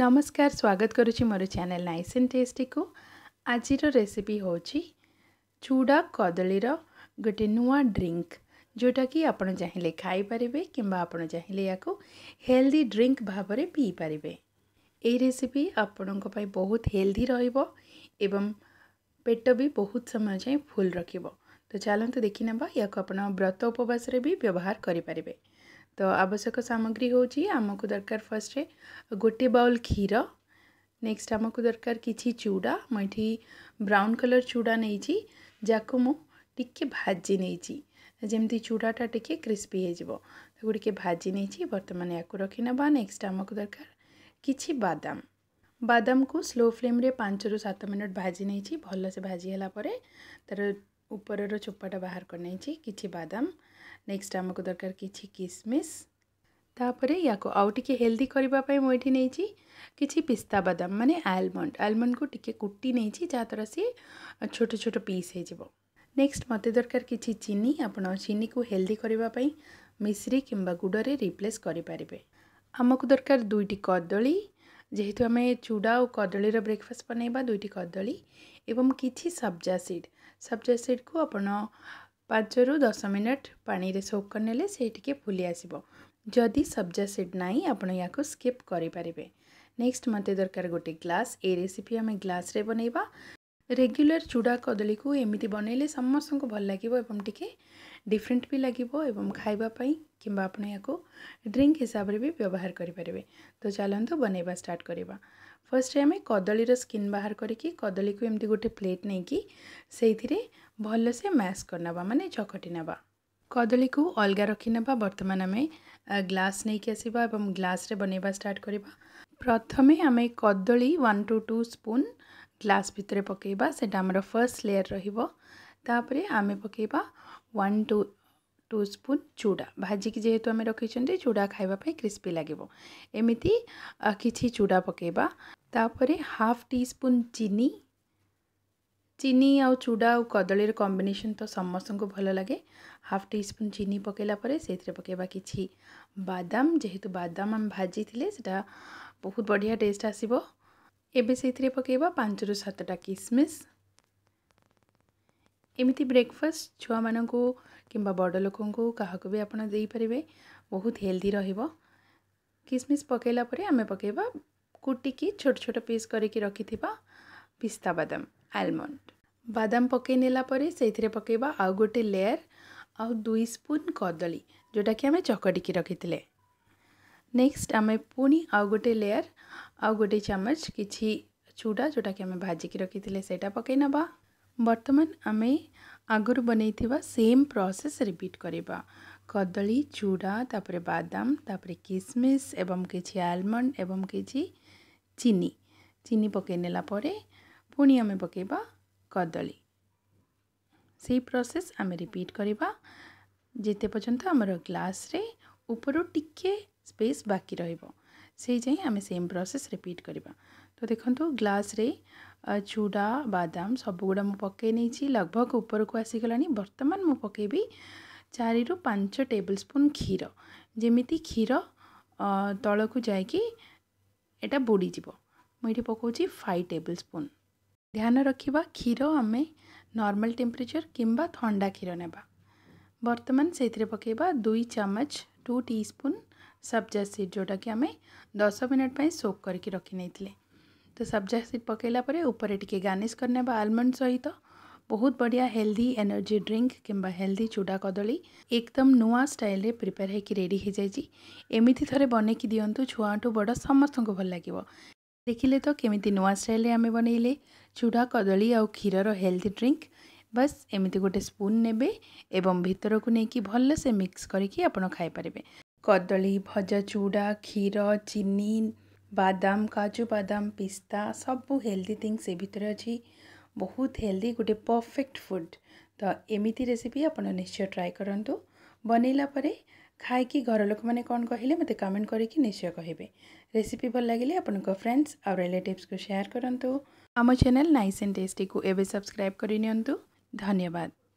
नमस्कार स्वागत करुच्ची मोर चेल नाइस एंड टेस्टी को आज रेसीपी हूँ चूड़ा कदमी गोटे नुआ ड्रिंक जोटा कि आप चाहिए खाईपरिवे कि हेल्दी ड्रिंक भाव में पी पीपारे येसीपी आपण बहुत हेल्दी रहा पेट भी बहुत समय जाए फुल रख तो चलत देखने या व्रत उपवास भी व्यवहार करें ତ ଆବଶ୍ୟକ ସାମଗ୍ରୀ ହେଉଛି ଆମକୁ ଦରକାର ଫାର୍ଷ୍ଟରେ ଗୋଟେ ବାଉଲ୍ କ୍ଷୀର ନେକ୍ସଟ୍ ଆମକୁ ଦରକାର କିଛି ଚୁଡ଼ା ମୁଁ ଏଠି ବ୍ରାଉନ୍ କଲର୍ ଚୁଡ଼ା ନେଇଛି ଯାହାକୁ ମୁଁ ଟିକିଏ ଭାଜି ନେଇଛି ଯେମିତି ଚୁଡ଼ାଟା ଟିକିଏ କ୍ରିସ୍ପି ହେଇଯିବ ତାକୁ ଟିକିଏ ଭାଜି ନେଇଛି ବର୍ତ୍ତମାନ ୟାକୁ ରଖିନେବା ନେକ୍ସଟ୍ ଆମକୁ ଦରକାର କିଛି ବାଦାମ ବାଦାମକୁ ସ୍ଲୋ ଫ୍ଲେମ୍ରେ ପାଞ୍ଚରୁ ସାତ ମିନିଟ୍ ଭାଜି ନେଇଛି ଭଲସେ ଭାଜି ହେଲା ପରେ ତା'ର ଉପରର ଚୋପାଟା ବାହାର କରିନେଇଛି କିଛି ବାଦାମ ନେକ୍ସଟ ଆମକୁ ଦରକାର କିଛି କିସମିସ୍ ତାପରେ ୟାକୁ ଆଉ ଟିକେ ହେଲ୍ଦି କରିବା ପାଇଁ ମୁଁ ଏଠି ନେଇଛି କିଛି ପିସ୍ତା ବାଦାମ ମାନେ ଆଲମଣ୍ଡ ଆଲମଣ୍ଡକୁ ଟିକେ କୁଟି ନେଇଛି ଯାହାଦ୍ୱାରା ସିଏ ଛୋଟ ଛୋଟ ପିସ୍ ହେଇଯିବ ନେକ୍ସଟ ମୋତେ ଦରକାର କିଛି ଚିନି ଆପଣ ଚିନିକୁ ହେଲ୍ଦି କରିବା ପାଇଁ ମିଶ୍ରି କିମ୍ବା ଗୁଡ଼ରେ ରିପ୍ଲେସ୍ କରିପାରିବେ ଆମକୁ ଦରକାର ଦୁଇଟି କଦଳୀ ଯେହେତୁ ଆମେ ଚୁଡ଼ା ଆଉ କଦଳୀର ବ୍ରେକଫାଷ୍ଟ ବନେଇବା ଦୁଇଟି କଦଳୀ ଏବଂ କିଛି ସବ୍ଜା ସିଡ଼୍ ସବ୍ଜା ସିଡ଼୍କୁ ଆପଣ ପାଞ୍ଚରୁ ଦଶ ମିନିଟ୍ ପାଣିରେ ସୋକ୍ କରିନେଲେ ସେ ଟିକେ ଫୁଲି ଆସିବ ଯଦି ସବ୍ଜା ସିଡ଼୍ ନାହିଁ ଆପଣ ୟାକୁ ସ୍କିପ୍ କରିପାରିବେ ନେକ୍ସଟ ମୋତେ ଦରକାର ଗୋଟେ ଗ୍ଲାସ୍ ଏ ରେସିପି ଆମେ ଗ୍ଲାସ୍ରେ ବନେଇବା रेगुलर चूड़ा कदमी को एमती बन समस्त को भल लगे टी डिफरेंट भी लगे खावापी कि ड्रिंक हिसाब से भी व्यवहार करें तो चलत बनैवा स्टार्ट करवा फर्स्ट आम कदमी स्किन बाहर करी कदमी को एमती गोटे प्लेट नहीं कि भलसे मैश कर ना मानने चकटी ना कदमी को अलग रखने बर्तमान आम ग्लास नहीं कि आस ग्लास बनैवा स्टार्ट करवा प्रथम आम कदमी one to two spoon glass भितर पकेबा सेटा हमर फर्स्ट लेयर रहिबो तापरे आमे पकेबा 1 टू टू स्पून चूड़ा भाजी की जेहेतु आमे रखिछन चूड़ा खाइबा पई क्रिस्पी लागिबो एमिति किछि चूड़ा पकेबा तापरे हाफ टी स्पून चीनी चीनी आउ चूड़ा आ कदलीर कॉम्बिनेशन तो समस्त को भल लगे हाफ टी स्पून चीनी पकेला परे सेथरे पकेबा किछि बादाम जेहेतु बादाम हम भाजी थिले सेटा बहुत बढ़िया टेस्ट आसीबो एबे से पकेबा पांच रु सतटा किसमिश एमती ब्रेकफास्ट छुआ मान कि बड़ लोक को भी आपरे बहुत हेल्दी रिसमिश पकला आम पकेबा कुटिक छोट छोट पीस करके रखि पिस्ता बादाम आलमंड बादाम पकईने से पकेबा आउ गोटे लेयर आउ दुई स्पून कदमी जोटा कि आम चकटिकी रखी ନେକ୍ସଟ ଆମେ ପୁଣି ଆଉ ଗୋଟେ ଲେୟାର ଆଉ ଗୋଟେ ଚାମଚ କିଛି ଚୁଡ଼ା ଯେଉଁଟାକି ଆମେ ଭାଜିକି ରଖିଥିଲେ ସେଇଟା ପକାଇ ନେବା ବର୍ତ୍ତମାନ ଆମେ ଆଗରୁ ବନେଇଥିବା ସେମ୍ ପ୍ରୋସେସ୍ ରିପିଟ୍ କରିବା କଦଳୀ ଚୁଡ଼ା ତାପରେ ବାଦାମ ତାପରେ କିସମିସ୍ ଏବଂ କିଛି ଆଲମଣ୍ଡ ଏବଂ କିଛି ଚିନି ଚିନି ପକାଇ ନେଲା ପରେ ପୁଣି ଆମେ ପକାଇବା କଦଳୀ ସେଇ ପ୍ରୋସେସ୍ ଆମେ ରିପିଟ୍ କରିବା ଯେତେ ପର୍ଯ୍ୟନ୍ତ ଆମର ଗ୍ଲାସ୍ରେ ଉପରୁ ଟିକିଏ स्पेस बाकी रही आम सेम प्रोसेस रिपीट करवा तो देखो ग्लास रे चूड़ा बादाम सब गुड़ा मुझे पकई नहीं लगभग ऊपर को आसीगला बर्तमान मुझे पकेबी चारु पांच टेबल स्पून क्षीर जमी क्षीर तल को जाटा बुड़ी मुझे पकाच फाइव टेबल स्पून ध्यान रखा क्षीर आम नर्माल टेम्परेचर किंबा थंडा क्षीर ने बर्तमान से पकेबा दुई चामच two teaspoon sabja seed ଯେଉଁଟାକି ଆମେ ଦଶ ମିନିଟ୍ ପାଇଁ ସୋକ୍ କରିକି ରଖିନେଇଥିଲେ ତ ସବ୍ଜା ସିଡ଼୍ ପକାଇଲା ପରେ ଉପରେ ଟିକିଏ ଗାର୍ନିସ୍ କରିନେବା ଆଲମଣ୍ଡ ସହିତ ବହୁତ ବଢ଼ିଆ ହେଲ୍ଦି ଏନର୍ଜି ଡ୍ରିଙ୍କ୍ କିମ୍ବା ହେଲ୍ଦି ଚୁଡ଼ା କଦଳୀ ଏକଦମ ନୂଆ ଷ୍ଟାଇଲ୍ରେ ପ୍ରିପେୟାର ହେଇକି ରେଡ଼ି ହେଇଯାଇଛି ଏମିତି ଥରେ ବନେଇକି ଦିଅନ୍ତୁ ଛୁଆଠୁ ବଡ଼ ସମସ୍ତଙ୍କୁ ଭଲ ଲାଗିବ ଦେଖିଲେ ତ କେମିତି ନୂଆ ଷ୍ଟାଇଲ୍ରେ ଆମେ ବନେଇଲେ ଚୁଡ଼ା କଦଳୀ ଆଉ କ୍ଷୀରର ହେଲ୍ଦି ଡ୍ରିଙ୍କ୍ ବାସ୍ ଏମିତି ଗୋଟେ ସ୍ପୁନ୍ ନେବେ ଏବଂ ଭିତରକୁ ନେଇକି ଭଲସେ ମିକ୍ସ କରିକି ଆପଣ ଖାଇପାରିବେ कदमी भजा चूड़ा क्षीर चीनी बादाम काजु बादाम पिस्ता सब हेल्दी थिंग से भितर अच्छी बहुत हेल्दी गोटे परफेक्ट फूड तो एमती रेसीपी आप निश्चय ट्राए करूँ बनला खाई घर लोक मैंने कौन कहले मत कमेंट करश्चय कहे रेसीपी भल लगे आप फ्रेंड्स आ रिलेटिव को शेयर करूँ आम चैनल नाइस एंड टेस्टी को एवं सब्सक्राइब करनी धन्यवाद